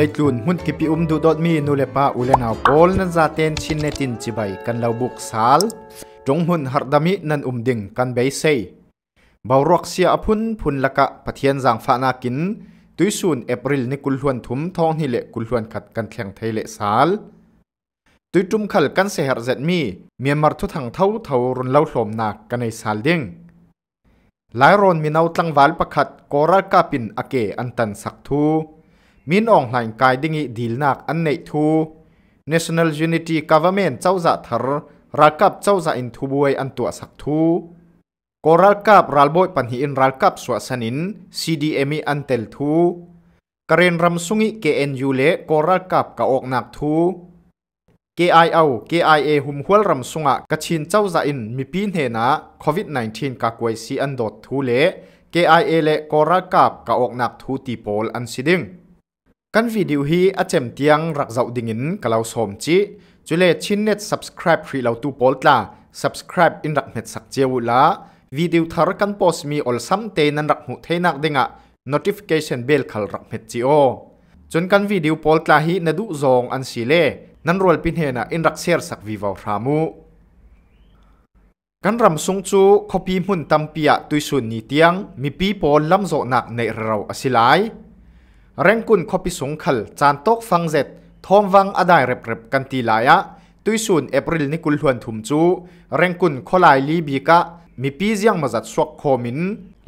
เลยจุนหุ่นกิปิอุมดูดอดมีนูเลปาอุเลนาวโอลนันซาเตนชินเนตินจิบายกันเลาบุกซาล จงหุ่นาั์ดามินันอุมดิงกันเบยเซบาวรอกเสียอพุนพุนละกะปะเทียนจางฟานากินตุยซูนเอปริลนิกุลหวนทุมทองนิเลกุลหวนขัดกันแข่งไทยเลซาลตุยจุมขัลกันเสหรเจมีเมียนมาทุทังเท่าเท่ารุนเล่าสมนักกันในซาลเดิงหลายรอนมีนาวตั้งวาลประคัดกอรัลกาปินอเกอันตันสักทูมินองหลายกายดิ่งดีลนักอันไหนทู National Unity Government เจ้าจะทรรัลกับเจ้าจะอินทูบวยอันตัวสักทูกรัลกับรัลบอยปันหิอินรัลกับสวสนิน CDME อันเตลทูกรีนรำสุงิ KNU เลกรัลกับกะออกนักทู KI เ KIA หุมหัวรำสุงะกะชินเจ้าจะอินมีปีนเฮนะ COVID-19 กะกวยซีอันดดทูเล KIA เลกรัลกับกะออกนักทูตีโปลอันสิดิงกันวิดีโอฮีอาเจมเตียงรักเจ้าดิ่งินกลเาาสมจีจุเลชินเน็ต subscribe ฟรีเราตูโพลตลา subscribe อินรักเน็ตสักเจียวละวิดีโอทารกันโพสมีอลซัมเตนันรักหุเทนักดิงะ notification bell ขลรักเน็ตจีโอจนกันวิดีโอโพลตลาฮีนดูซองอันสิเลนันรวลปินเฮนะอินรักเชียร์สักวิวาวรามูกันรำสุงจูขบีมุ่นตัมเปียตุยสุนนีเตียงมีปีโพลลำโจนักในเราอสิไลเร่งกุนคบิสงขลจานตกฟังเจ็ดทอมวังอดายเร็บๆกันตีลายะตุยสูนเอปริลนิกุลหวนถุมจูเร่งกุนคลายลีบีกะมีปีเสียงมาจัดสวกโคมิน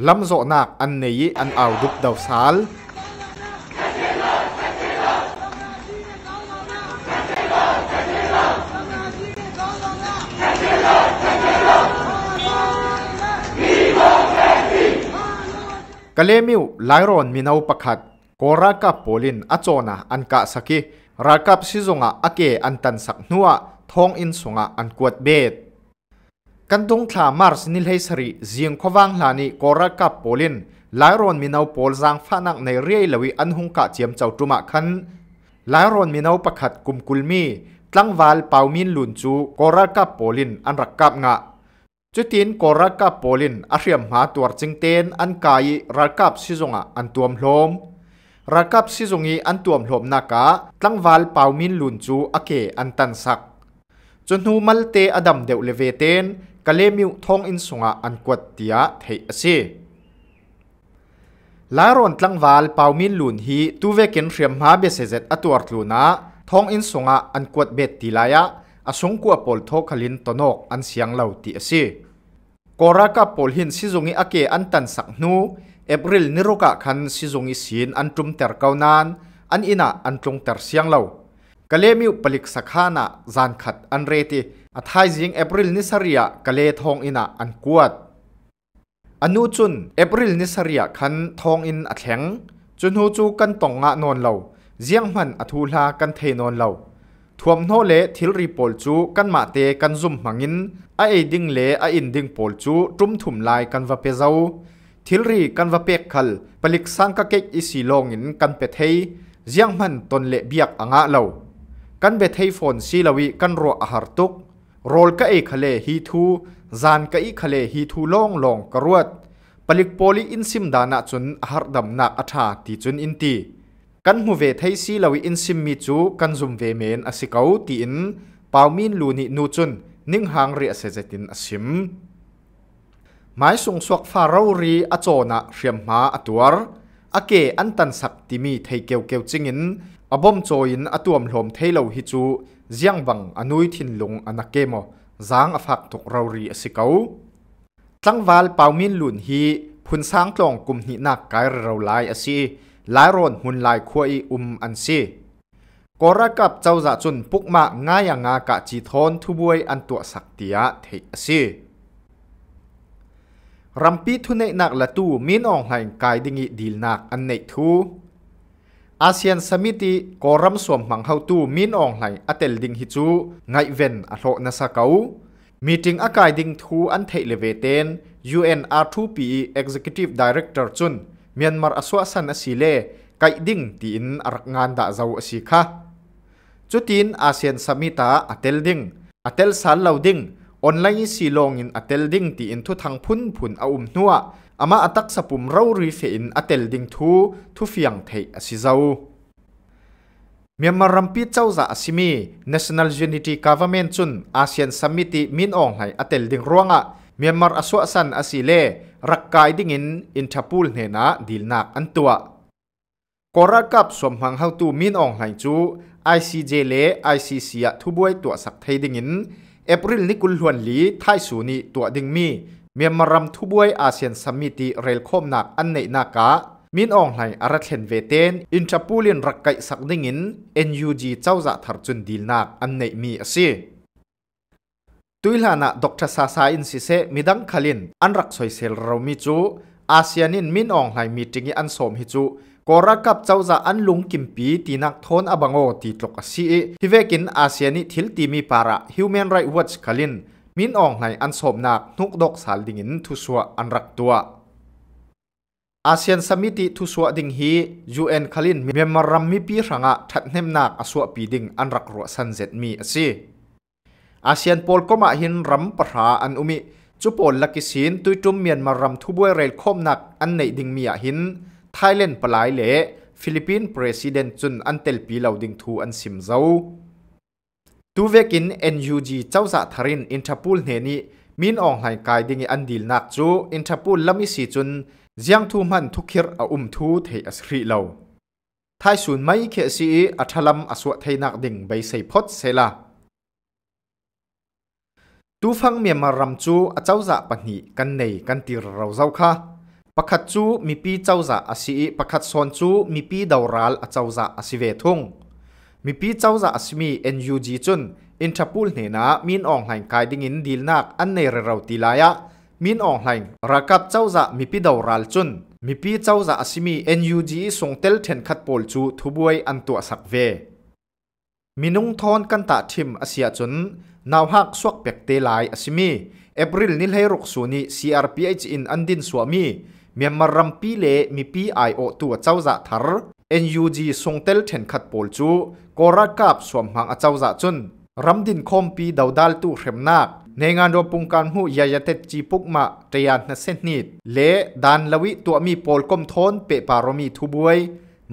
ลำโจนักอันเนยอันเอาดุบดาวสาลกะเลมิวไลรอนมีนาวประคัดกรักกับโปลินอจนะอันกะสักีรักกับซิซงะอัเกอันตันสักนัวทองอินสงะอันกวดเบ็ดกันตรงท่ามาร์สนิลเฮสรีเสียงควางหลานิกรักกับโปลินหลายรอนมีนาวโปลจางฟานักในเรียลวิอันหงกะเจียมเจ้าตุมาคันหลายรอนมีนาวประคัดกุมกุลมีตั้งวาลเปามินลุนจูกรักกับโปลินอันรักกับงะจุดทินกรักกับโปลินอาเรียมหาตัวจิงเตนอันกายรักกับซิซงะอันตัวมลมรักับซิซงีอันตัวมหลมนากาตั้งวาลเปามินลุนจูอเกอันตันสักจนหูมัลเตอดัมเดวเลเวเตนกะเลมิวทองอินสุงะอันกวดเตียเทอซีลารอนตั้งวาลเปามินลุนฮีตูเวกินเรียมฮาเบเซเซตอตัวลูนาทองอินสุงะอันกวดเบ็ดตีลายะอาสงกัวปอลทอคลินตนกอันเสียงเหล่าตีอซีกอรากับปอลหินซิซงีอเกอันตันสักนู April ni roka khan si zong i sin an tum ter kaunan an ina an tlung ter siang lo kalemiu palik sakhana zan khat an reti athai jing April ni saria kale thong ina an kuat anu chun April ni saria khan thong in athleng chun hu chu kan tong nga non lo jiang man athu la kan the non lo thuam no le thil ri pol chu kan ma te kan zum mangin a e ding le a in ding pol chu tum thum lai kan va pe zau ทิลรีกันว่าเป็กขลปลิกสังกกเกกอิสิลงอินกันเปทเทยเจียงมันตนเลเบียกอ่างเลากันเปทเทฟอนซีลาวีกันรัวอาหารตุกโรลกะเอกเลฮีทูจานกะอีคเลฮีทูลงลองกรวดปลิกโพลีอินซิมดานาจุนอาหารดำนักอัฐาตีจุนอินตีกันมูเวทไทซีลาวีอินซิมมีจูกันซุมเวเมนอสิเกาตีอินปาวมินลูนินูจุนนิ่งหางเรียเซจตินอสิมหมายส่งสวกฟาเรารีอโจนะเรียมมาอตัวอเกอันตันสักติมีไทยเกียวเกียวจิงินอบอมจอยินอตัวมลมเทเลฮิจูเจียงบังอนุยทินลงอนักเกมอจางอฟักตกราวรีอสิเกาตั้งวาลเปามินลุนฮีพุนสร้างกลองกลุ่มหินักกายเราลายอสีลายรอนหุนลายควยอุมอันซีกอระกับเจ้าจ่าจุนปุกมาง่ายงากะจีทอนทุบวยอันตัวสักเตียเทอสี rampi thu nei nak la tu min ong hlain kai dingi dil nak an nei thu ASEAN Summit koram suam mang hau tu min ong hlai atel ding hi chu ngai ven a hlo meeting a thu an thei le ve ten UN 2 p e executive director chun Myanmar aswa san asile kai ding ti in arak ngan da zau asi kha chutin ASEAN Summit a atel ding atel sal lo ding online silong in atel ding ti in thu thang phun phun a um nuwa ama atak sapum rau ri fe in atel ding thu thu fiang thei asizau Myanmar rampi chauza asimi National Unity Government chun ASEAN Summit ti min ong lai atel ding ruanga Myanmar aswa san asile rakkai ding in inthapul hne na dilnak antua Kora kap som hang hau tu min ong lai chu ICJ le ICC a thuboi tua sak thei ding in เอปริลนิกุลหวนหลีท้ายสูนีตัวดึงมีเมียมารำทุบวยอาเซียนสมิติเรลคมนักอันในนากะมินองไหลอารัชเชนเวเตนอินชาปูลินรักไกสักดิ่งิน NUG เจ้าจะถัดจุนดีลนักอันในมีอสิตุยลานะดรซาซาอินซิเซมิดังคลิน อันรักสวยเซลเรามีจูอาเซียนินมินอองไหลมีจิงอันสมฮิจูกอรักับเจ้าจะอันลุงกิมปีตีนักทนอบังโอตีตกสีฮิเวกินอาเซียนิทิลตีมีปาระฮิวแมนไรท์วัชคลินมินอองในอันสมนักนุกดกสาลดิงินทุสัวอันรักตัว อาเซียนสมิติทุสวดิงฮียูเอ็นคาลินเมียมารัมมีปีรังะทัดเนมนักอสวปีดิงอันรักรัวสันเซตมีอสิอาเซียนโปลก็มาหินรัมปะหาอันอุมิจุปลลักิสินตุยจุมเมียนมารัมทุบวยเรลคมนักอันในดิงมีอหินไทยแลนด์ปลายเละฟิลิปปินส์ประธานจุนอันเตลปีเหล่าดิงทูอันซิมเจ้าตัวเวกิน NUG เจ้าสะทารินอินทพูลเนนีมีนอองไหกายดิงอันดีลนักจูอินทพูลลมิสีจุนเจียงทูมันทุกขิรอาอุมทูเทอสรีเหล่าไทยสูนไม่เขสีอัทลำมอสวะไทยนักดิงใบใส่พดเซลาตูฟังเมียมารำจูอาเจ้าจะปนีกันในกันตีเราเจ้าค่ะปักขัดจูมีปีเจ้าจะอาศัยปักขัดสอนจูมีปีดาวรัลเจ้าจะอสีเวทุงมีปีเจ้าจะอาศัยมีเอ็นยูจีจุนอินทรพูลเหนนามีนองไหลกายดิ้งินดีลนักอันเนรเราตีลายะมีนองไหลรักับเจ้าจะมีปีดาวรัลจุนมีปีเจ้าจะอาศัยมีเอ็นยูจีส่งเตลเทนขัดปอลจูทุบวยอันตัวสักเวมีนุ่งทอนกันตาทิมอาเซียจุนนาวฮักสวกเป็กเตลายอาศัยมีเอปริลนิลเฮรุกซุนีอาร์พีเอชอินอันดินสวามีเมียมารัมปีเลมีปีไอโอตัวเจ้าจ่าทาร์ NUG ทรงเตลเทนขัดโปลจูกราดกับสวมหางเจ้าจะาจนรัมดินคอมปีดาวดาลตู้เข็มนักในงานรวมปุงการหูยายเต็จีปุกมาเตยานนเซนนิดเละดานลวิตัวมีปลก้มทนเปปารมีทุบวย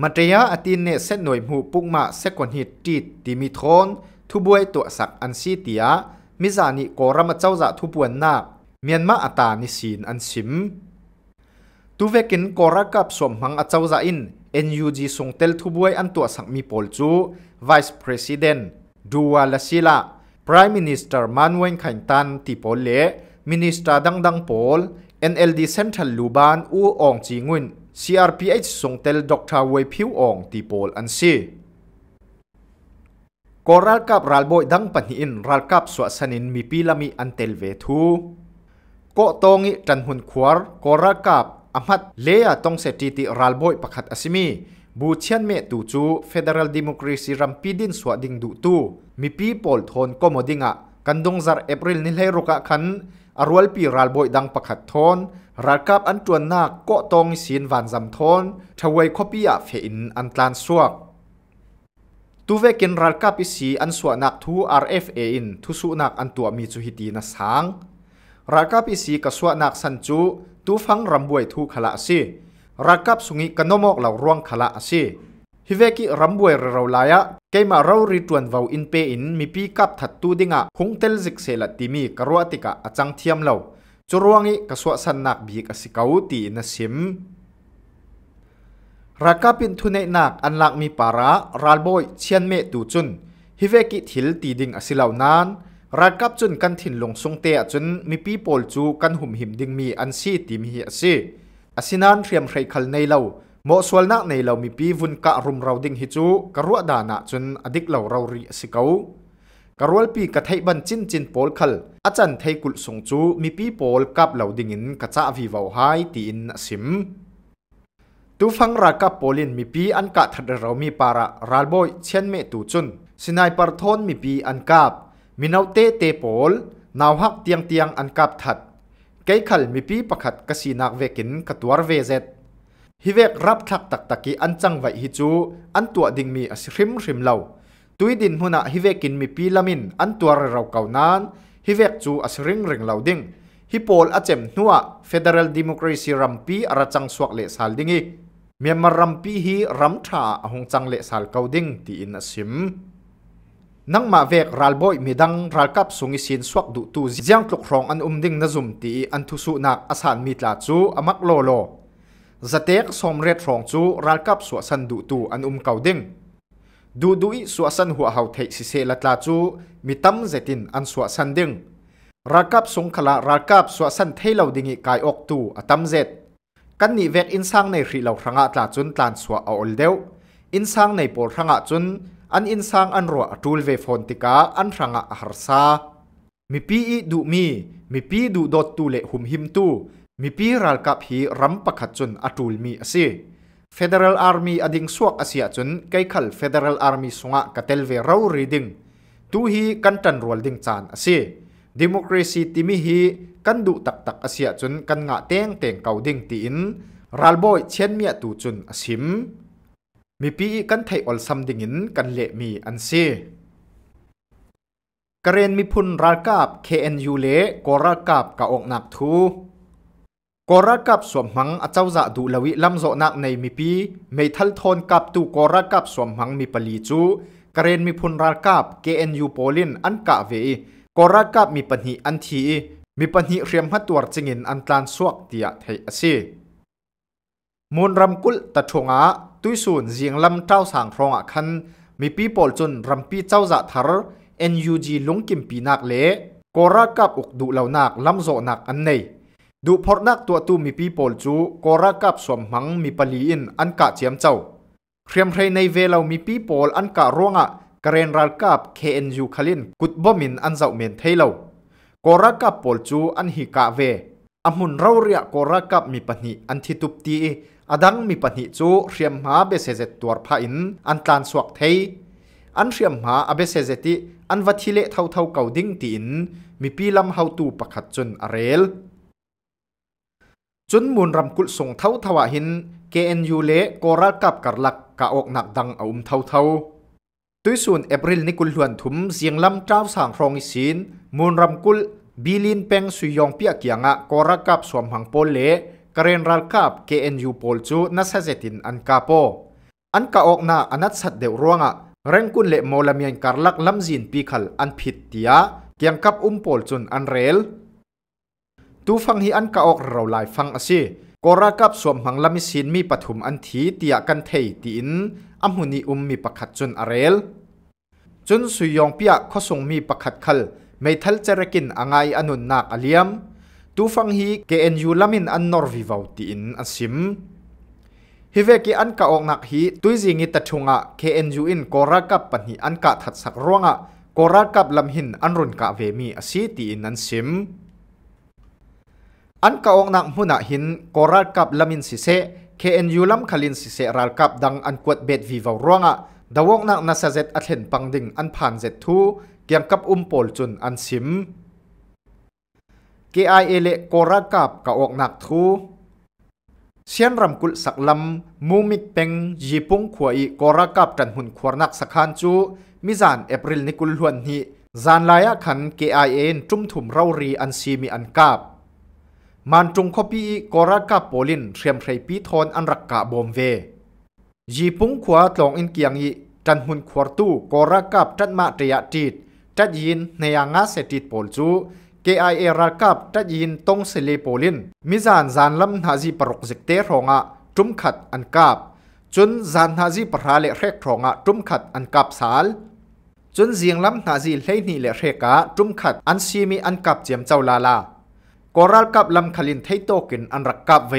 มันเตยาอตินเนเซนหน่วยหูปุกมาเสกวนหิตจิติมีทนทุบวยตัวสักอันซีเตียมิจานิกอรัมเจ้าจะทุบวนนักเมียนมาอตานิสินอันชิมตัวเวกินกรักับสมหังอาจารย์อิน NUG ส่งเตลทุบวยอันตัวสังมีปลจูวายส์ e President ดัวลาซิลาพรายมินิสเตอร์มานเวนไันตันที่ปลเล m ิ n i s t ร r ดังดังปลเอ็น NLD c e n t r a ัลลูบานอูอองจีงุนซีอาร์ CRPH ส่งเตลดรวยพิวองที่พลอันซีกรักกับรัลบอยดังปนิอินรัลกับสวสนินมีปีลมีอันเตลเวทูก็ตองอีจันหุนควรกรักกับอมัดเลียต้องเสตีติรัลบอยประคัดอสิมีบูเชียนเมตูจูเฟเดรัลดิมูคราซีรัมพีดินสวดิงดูตูมีปีโอลทนก็มดิงะกันดงจาร์เอปริลนิเลรุกะขันอรวลปีรัลบอยดังประคัดทนรัลกับอันตรวนนักก็ตองสินวันจำทนทวยคบียเฟอินอันตรานสวกตัวเวกินรัลกับอิสีอันสวนักทูอ RFA อินทุสุนักอันตัวมีจุหิตีนสังรักกับอิสีกสวนักสันจู tu phang rambuai thu khala si rakap sungi kanomok law ruang khala si hiveki rambuai ra rau laya keima raw ri tuan vau in pe in mi pi kap that tu dinga hungtel zik sela timi karwa tika achang thiam law churuangi kaswa san nak bi ka sikau ti na sim rakapin thune nak anlak mi para ralboi chian me tu chun hiveki thil ti ding asilau nan รัดกับจุนกันถิ่นลงสงเตะจุนมีปีโปลจูกันหุ่มหิมดิงมีอันซีตีมีเฮซีอสินานเตรียมใครคลในเราหมอสวลนักในเรามีปีวุ่นกะรุมเราดิงฮิจูกรัวดานะจุนอดิกเราเรารีสิเกากรัวปีกะไทบันจินจินโปลคลอาจารย์ไทยกุลสงจูมีปีโปลกับเราดิงอินกะจ้าวีวาวไฮตีอินซิม ตูฟังรากับโปลินมีปีอันกะทัดเรามีปาระรัลบอยเชนเมตูจุนสินายปารทอนมีปีอันกับมินเอาเตเตปอลนาวหักเตียงเตียงอันกับถัดไกขัลมีปีประคัดกสีนักเวกินกตัวเวเซตฮิเวกรับทักตักตะกีอันจังไวฮิจู อันตัวดิ่งมีอสริมริมเล่าตุยดินหุนะฮิเวกินมีปีละมิน อันตัวเราเก่านานฮิเวกจูอสริงริงเล่าดิ่งฮิปอลอาเจมนัวเฟเดรัลดิ m o c r a c y รัมปีอารจังสวกเลสาลดิ่งอีเมียมารัมปีฮีรัมทาหงจังเลสาลเก่าดิ่งตีอินอสิมนังมาเวกรัลบอยมีดังรัลกับสุงิสินสวกดุตูจียงตกรองอันอุ้มดิ่งนั่งจุ่มตีอันทุสุนักอาสานมีตลาจูอามักโลโลจะเทกสมเร็จรองจูรัลกับสวสันดุตูอันอุ้มเกาดิ่งดูดุยสวสันหัวเฮาเทกสิเซลตลาจูมีตั้มเจตินอันสวสันดิ่งรัลกับสงขลารัลกับสวสันเทเหลาดิ่งกายออกตูอัตัมเจตกันนี่เวกอินสังในรีเหลารังอาตลาจุนตัานสวเอาอลเดวอินสังในปอลรางอาจุน an in sang an ro atul ve fon tika an ranga a har sa mi pi i du mi mi pi du dot tu le hum him tu mi pi ral kap hi ram pakhat chun atul mi ase federal army ading suak asia chun kai khal federal army sunga katel ve rau reading tu hi kan tan rol ding chan ase democracy ti mi hi kan du tak tak asia chun kan nga teng teng kauding ti in ralboi chenmia tu chun asim มีปีกันไทยอลซัมดิงินกันเละมีอันซีกรเรนมีพุนรากาบ KNU เละกอรากาบกะอกนักทูกอรากาบสวมหังอาเจ้าจะดูลวิลำโจนักในมีปีไม่ทัลทอนกับตูกอรากาบสวมหังมีปลีจูกรเรนมีพุนรากาบ KNU โปลินอันกะเวกอรากาบมีปัญหาอันที มีปัญหาเรียมหัตัวจิงินอันตานสวกเตียไทยอซีมูลรำกุลตะทงอาตุยส่วนเสียงลำเจ้าสางพรองอ่ะคันมีปีปอลจนรำปีเจ้าจะทาร์ NUG ลงกิมปีนักเละกอรากับอุกดูเหล่านักลำโจนักอันในดูพอนักตัวตู้มีปีปอลจูกอรากับสวมหังมีปลีอินอันกะเจียมเจ้าเครียมไรในเวลามีปีปอลอันกะร่วงอ่ะกรนรัลกับ KNU คลินกุดบอมินอันเจ้าเมนเทเลากอรากับปอลจูอันฮิกะเวอมุนเราเรียกกอรากับมีปนิอันทิตุปตีอดังมีปัญหาจูเรียมหาเบสเซตตัวพาอินอันตานสวกเทย อันเรียมหาอเบสเซติ อันวัติเลเท่าเท่าเก่าดิ้งตีนมีปีลำเฮาตูประคัดจนอเรลจนมูลรำกุลส่งเท่าทวาหินเกนยูเลกอรักับกัรลักกะออกหนักดังเอาอุ้มเท่าเท่าตุยส่วนเอปริลนกุลหวนถุมเสียงลำเจ้าสางรองอิสินมูลรำกุลบิลินเปงสุยองเปียกยังะกอรักับสวมหังโปเลกเรนรัลคับ KNU โพลจูนัสเซตินอันกาโปอันกาออกนาอนัตสัตเดรวงะเร่งคุณเลมอลามียนคารลักลำจินพิขลอันผิดเตียเกียงกับอุมโพลจุนอันเรลตูฟังฮีอันกาออกเราไลฟังอซีโกรากับสวมหังลามิสินมีปฐุมอันทีเตียกันเทยตินอัมุนีอุมมีประคัดจุนอเรลจนสุยองเปียข้อสงมีประคัดขลไม่ทัลเจรกินอังไงอนุนนาอเลียม tu fang hi KNU lamin an nor vi vau ti in asim hi ve ki an ka ok nak hi tuizingi ta thunga KNU in kora kap pan hi an ka that sak ronga kora lam hin an run ka ve mi asi ti in an sim an ka ok nak hmuna ah hin kora kap lamin si se KNU lam khalin si se ral kap dang an kwat bet vi vau ronga dawok nak na sa zet a thlen pangding an phan zet thu kiam kap um pol chun an sim KIA เลโกรากับกออกนักทูเชียนรำกุลสักลำมูมิกเป็งญี่ปุ่งขวอยกอรักับจันหุ่นขวนักสักขันจูมิจานเอปริลนิกุลหวนฮีจานลายขัน KIA จุ่มถุมเรารีอันซีมีอันกับมันจุงคบีกอรักับโปลินเทียมไทรปีทอนอันรักกะบอมเว ญี่ปุ่งขวตลองอินเกียงอีจันหุ่นขวนตู้กอรักับจันมาเตียจีดจัดยินในยังงาเสติดโปลจูเกอเอรักกับตะยินตรงสิเลโปลินมิจานจานลำหนาจีปรกจิกเตรองะจุมขัดอันกับจนจานหนาจีปราเลเรกรองะจุมขัดอันกับสาลจนเสียงลำหนาจีเลนีเลเรกะจุมขัดอันซีมีอันกับเจียมเจ้าลาลากรัลกับลำขลินไทโตกินอันรักกับเว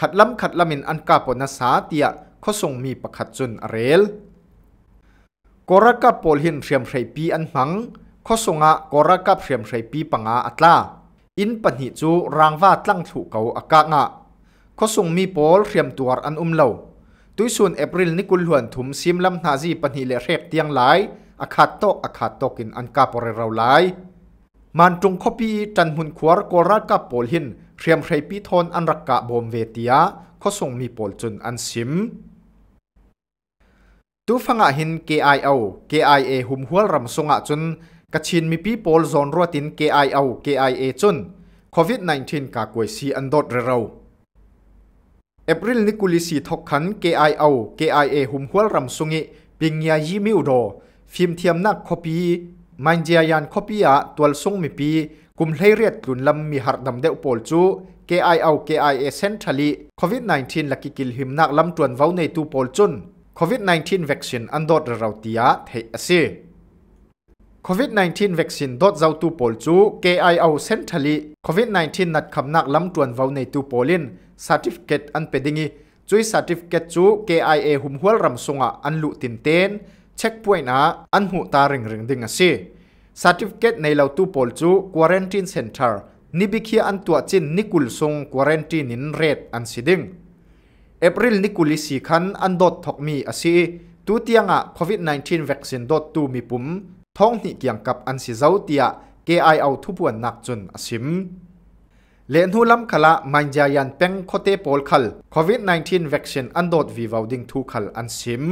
ขัดลำขัดลำินอันกับปนสาเตียเขาส่งมีประคัดจนเรลกรัลกับโปลหินเรียมไรปีอันหังข้อสงะกรกับเสียมใส่ปีปังอาอัตลาอินปัญหิจูรังว่าตั้งถูกเขาอากาศงะข้อสงมีโพลเสียมตัวอันอุ้มเล่าตุยส่วนเอปริลนิกุลหวนถุมซิมลำนาจีปัญหิเลเรกเตียงหลายอาคาโตอาคาโตกินอันกาปรเราหลายมันจงคบีจันหุนควรกรกับโพลหินเสียมใส่ปีทอนอันรักกะบอมเวตียข้อสงมีโพลจนอันซิมตูฟังอเหิน KIO KIA หุมหัวรำสงะจุนกชินมีปีโพลซอนรัวติน KI เอา KIA จน COVID-19 กากวยซีอันดอดเร็วเอปริลนิกุลิสีทกขัน KI เอา KIA หุมหัวรำสุงิปิงยายีมิวโดฟิล์มเทียมนักคอปีมันเจียยันคอปีอะตัวลงมีปีกุมเฮเรียดลุนลำมีหัดดำเดวโพลจู KI เ KIA เซนทรั l ี COVID-19 ลักกิกลหิมนักลำตวนเว้าในตูโพลจุน COVID-19 vaccine อันดอดเร็วตียะเทอซี COVID-19 vaccine dot zau tu pol chu KIO centrally COVID-19 nat khamnak lam tuan vau nei tu polin certificate an pedingi chui certificate chu KIA humhual ram sunga an lu tin ten checkpoint a an hu ta ring ring ding ase certificate nei lo tu pol chu quarantine center nibikhia an tua chin nikul sung quarantine in red an siding April nikuli si khan an dot thok mi ase tu tianga COVID-19 vaccine dot tu mi pum ท้องนีเกียงกับอันสิเจ้าเตียเกอไอเอาทุบวนนักจนอชิม เลนหูลำขละมันจายันเป็งโคเตปอลคัลโควิด -19 วัคซีนอันโดดวีวาวดิงทูคัลอันสิม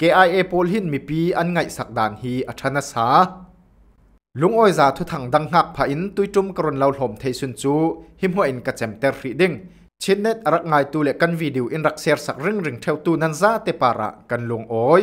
KIA ปอลหินมีปีอันไงสักดานฮีอัชนาสา ลุงอ้อยจาทุทังดังหักผาอินตุยจุมกรนเลาหลมเทสุนจูหิมหัวอินกระเจมเตอร์รีดิงชินเน็ตรักไงตูเลกันวีดิวอินรักเสียสักเรื่องริงเทวตูนันซาเตปาระกันลุงอ้อย